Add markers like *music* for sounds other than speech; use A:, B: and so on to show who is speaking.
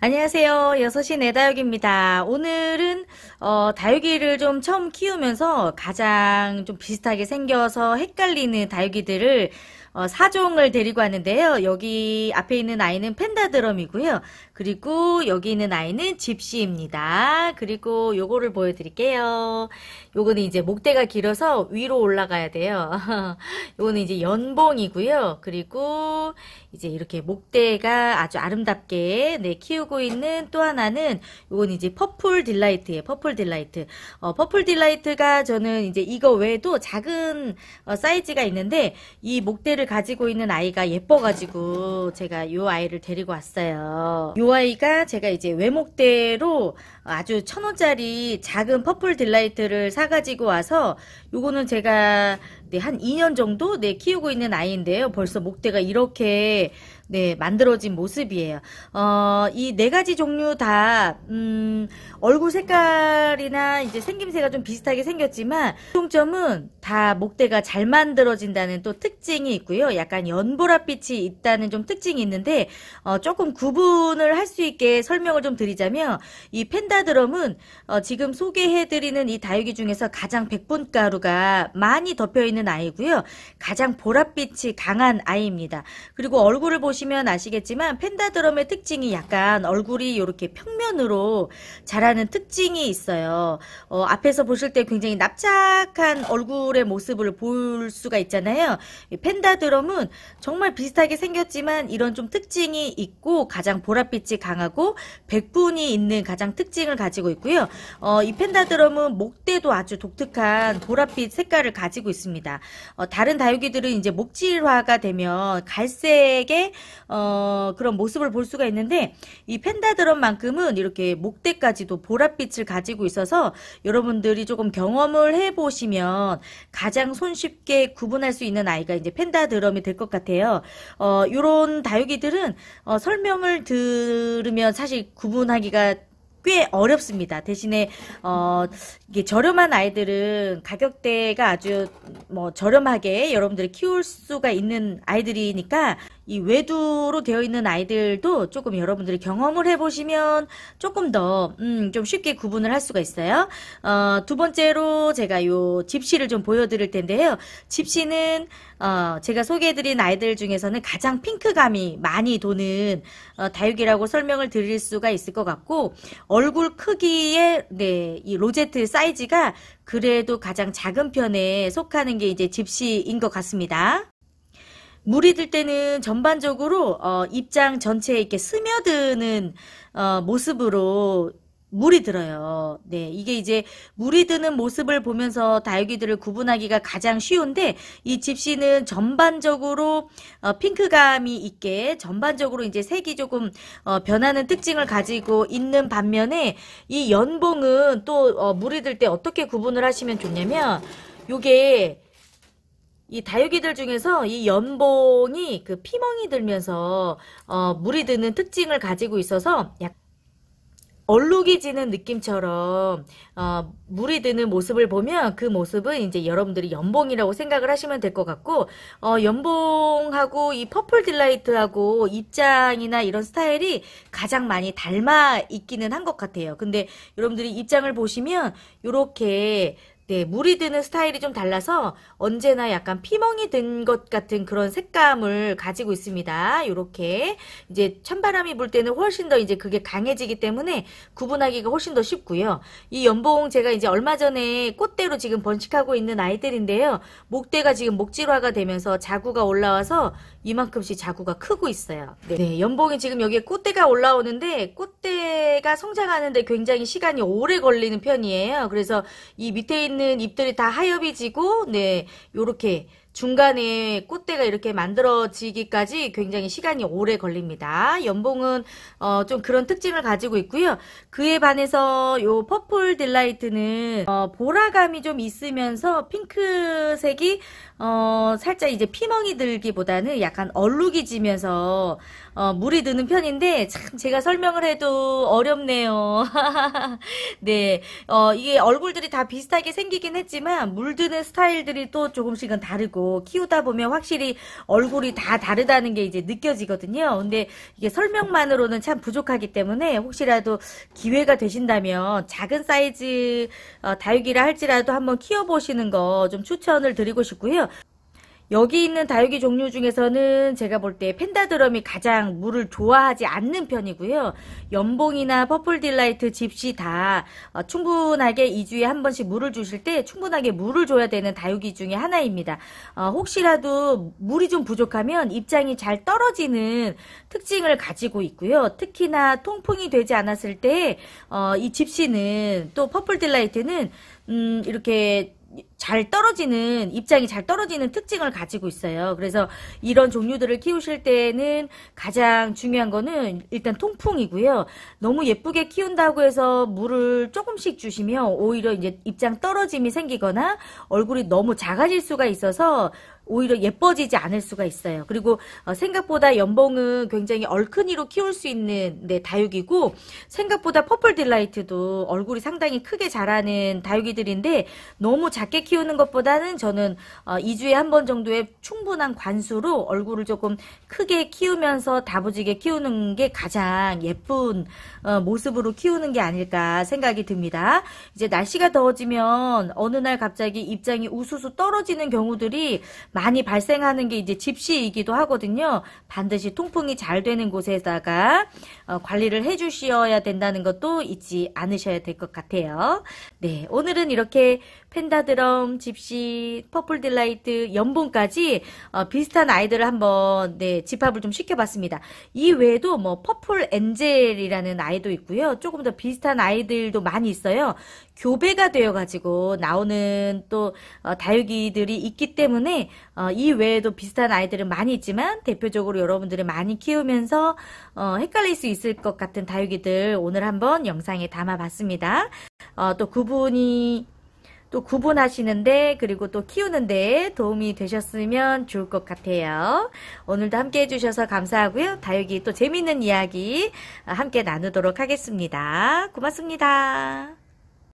A: 안녕하세요. 6시 내다육입니다. 오늘은 어, 다육이를 좀 처음 키우면서 가장 좀 비슷하게 생겨서 헷갈리는 다육이들을 어, 4종을 데리고 왔는데요. 여기 앞에 있는 아이는 펜다드럼이고요. 그리고 여기 있는 아이는 집시입니다. 그리고 요거를 보여드릴게요. 요거는 이제 목대가 길어서 위로 올라가야 돼요. *laughs* 요거는 이제 연봉이고요. 그리고 이제 이렇게 목대가 아주 아름답게 네, 키우고 있는 또 하나는 요건 이제 퍼플 딜라이트예요. 퍼플 딜라이트. 어, 퍼플 딜라이트가 저는 이제 이거 외에도 작은 어, 사이즈가 있는데 이 목대를 장애를 가지고 있는 아이가 예뻐가지고 제가 요 아이를 데리고 왔어요. 요 아이가 제가 이제 외목대로 아주 천원짜리 작은 퍼플 딜라이트를 사가지고 와서 요거는 제가 네, 한 2년 정도 네, 키우고 있는 아이인데요. 벌써 목대가 이렇게 네, 만들어진 모습이에요. 어, 이네 가지 종류 다, 음, 얼굴 색깔이나 이제 생김새가 좀 비슷하게 생겼지만, 공통점은 다 목대가 잘 만들어진다는 또 특징이 있고요. 약간 연보랏빛이 있다는 좀 특징이 있는데, 어, 조금 구분을 할 수 있게 설명을 좀 드리자면, 이 펜다드럼은, 어, 지금 소개해드리는 이 다육이 중에서 가장 백분가루가 많이 덮여있는 있는 아이고요. 가장 보랏빛이 강한 아이입니다. 그리고 얼굴을 보시면 아시겠지만 펜다드럼의 특징이 약간 얼굴이 이렇게 평면으로 자라는 특징이 있어요. 어, 앞에서 보실 때 굉장히 납작한 얼굴의 모습을 볼 수가 있잖아요. 펜다드럼은 정말 비슷하게 생겼지만 이런 좀 특징이 있고 가장 보랏빛이 강하고 백분이 있는 가장 특징을 가지고 있고요. 어, 이 펜다드럼은 목대도 아주 독특한 보랏빛 색깔을 가지고 있습니다. 있습니다. 어, 다른 다육이들은 이제 목질화가 되면 갈색의 어, 그런 모습을 볼 수가 있는데 이 펜다드럼만큼은 이렇게 목대까지도 보랏빛을 가지고 있어서 여러분들이 조금 경험을 해보시면 가장 손쉽게 구분할 수 있는 아이가 이제 펜다드럼이 될 것 같아요. 어, 요런 다육이들은 어, 설명을 들으면 사실 구분하기가 꽤 어렵습니다. 대신에 어 이게 저렴한 아이들은 가격대가 아주 뭐 저렴하게 여러분들이 키울 수가 있는 아이들이니까 이 외두로 되어 있는 아이들도 조금 여러분들이 경험을 해보시면 조금 더, 음, 좀 쉽게 구분을 할 수가 있어요. 어, 두 번째로 제가 요 집시를 좀 보여드릴 텐데요. 집시는, 어, 제가 소개해드린 아이들 중에서는 가장 핑크감이 많이 도는, 어, 다육이라고 설명을 드릴 수가 있을 것 같고, 얼굴 크기의, 네, 이 로제트 사이즈가 그래도 가장 작은 편에 속하는 게 이제 집시인 것 같습니다. 물이 들 때는 전반적으로 어, 입장 전체에 이렇게 스며드는 어, 모습으로 물이 들어요. 네, 이게 이제 물이 드는 모습을 보면서 다육이들을 구분하기가 가장 쉬운데 이 집시는 전반적으로 어, 핑크감이 있게 전반적으로 이제 색이 조금 어, 변하는 특징을 가지고 있는 반면에 이 연봉은 또 어, 물이 들 때 어떻게 구분을 하시면 좋냐면 요게 이 다육이들 중에서 이 연봉이 그 피멍이 들면서 어, 물이 드는 특징을 가지고 있어서 약 얼룩이 지는 느낌처럼 어, 물이 드는 모습을 보면 그 모습은 이제 여러분들이 연봉이라고 생각을 하시면 될 것 같고 어, 연봉하고 이 퍼플 딜라이트하고 입장이나 이런 스타일이 가장 많이 닮아 있기는 한 것 같아요. 근데 여러분들이 입장을 보시면 이렇게 네, 물이 드는 스타일이 좀 달라서 언제나 약간 피멍이 든 것 같은 그런 색감을 가지고 있습니다. 이렇게 이제 찬바람이 불 때는 훨씬 더 이제 그게 강해지기 때문에 구분하기가 훨씬 더 쉽고요. 이 연봉 제가 이제 얼마 전에 꽃대로 지금 번식하고 있는 아이들인데요. 목대가 지금 목질화가 되면서 자구가 올라와서 이만큼씩 자구가 크고 있어요. 네, 네 연봉이 지금 여기에 꽃대가 올라오는데 꽃대가 성장하는데 굉장히 시간이 오래 걸리는 편이에요. 그래서 이 밑에 있는 잎들이 다 하엽이 지고 네, 요렇게 중간에 꽃대가 이렇게 만들어지기까지 굉장히 시간이 오래 걸립니다. 연봉은 어, 좀 그런 특징을 가지고 있고요. 그에 반해서 이 퍼플 딜라이트는 어, 보라감이 좀 있으면서 핑크색이 어, 살짝 이제 피멍이 들기보다는 약간 얼룩이 지면서 어, 물이 드는 편인데 참 제가 설명을 해도 어렵네요. *laughs* 네, 어, 이게 얼굴들이 다 비슷하게 생기긴 했지만 물 드는 스타일들이 또 조금씩은 다르고 키우다 보면 확실히 얼굴이 다 다르다는 게 이제 느껴지거든요. 근데 이게 설명만으로는 참 부족하기 때문에 혹시라도 기회가 되신다면 작은 사이즈 어, 다육이라 할지라도 한번 키워보시는 거 좀 추천을 드리고 싶고요. 여기 있는 다육이 종류 중에서는 제가 볼 때 펜다드럼이 가장 물을 좋아하지 않는 편이고요. 연봉이나 퍼플 딜라이트, 집시 다 어, 충분하게 2주에 한 번씩 물을 주실 때 충분하게 물을 줘야 되는 다육이 중에 하나입니다. 어, 혹시라도 물이 좀 부족하면 입장이 잘 떨어지는 특징을 가지고 있고요. 특히나 통풍이 되지 않았을 때이 어, 집시는 또 퍼플 딜라이트는 음, 이렇게 잘 떨어지는 입장이 잘 떨어지는 특징을 가지고 있어요. 그래서 이런 종류들을 키우실 때는 가장 중요한 거는 일단 통풍이고요. 너무 예쁘게 키운다고 해서 물을 조금씩 주시면 오히려 이제 입장 떨어짐이 생기거나 얼굴이 너무 작아질 수가 있어서 오히려 예뻐지지 않을 수가 있어요. 그리고 어, 생각보다 연봉은 굉장히 얼큰이로 키울 수 있는 네, 다육이고 생각보다 퍼플 딜라이트도 얼굴이 상당히 크게 자라는 다육이들인데 너무 작게 키우는 것보다는 저는 2주에 어, 한번 정도의 충분한 관수로 얼굴을 조금 크게 키우면서 다부지게 키우는 게 가장 예쁜 어, 모습으로 키우는 게 아닐까 생각이 듭니다. 이제 날씨가 더워지면 어느 날 갑자기 입장이 우수수 떨어지는 경우들이 많이 발생하는 게 이제 집시이기도 하거든요. 반드시 통풍이 잘 되는 곳에다가 어, 관리를 해주셔야 된다는 것도 잊지 않으셔야 될 것 같아요. 네, 오늘은 이렇게 펜다드럼, 집시, 퍼플딜라이트, 연봉까지 어, 비슷한 아이들을 한번 네, 집합을 좀 시켜봤습니다. 이 외에도 뭐 퍼플 엔젤이라는 아이도 있고요. 조금 더 비슷한 아이들도 많이 있어요. 교배가 되어가지고 나오는 또 어, 다육이들이 있기 때문에 어, 이 외에도 비슷한 아이들은 많이 있지만 대표적으로 여러분들이 많이 키우면서 어, 헷갈릴 수 있을 것 같은 다육이들 오늘 한번 영상에 담아봤습니다. 어, 또 구분이 또 구분하시는데 그리고 또 키우는데 도움이 되셨으면 좋을 것 같아요. 오늘도 함께 해주셔서 감사하고요. 다육이 또재미있는 이야기 함께 나누도록 하겠습니다. 고맙습니다.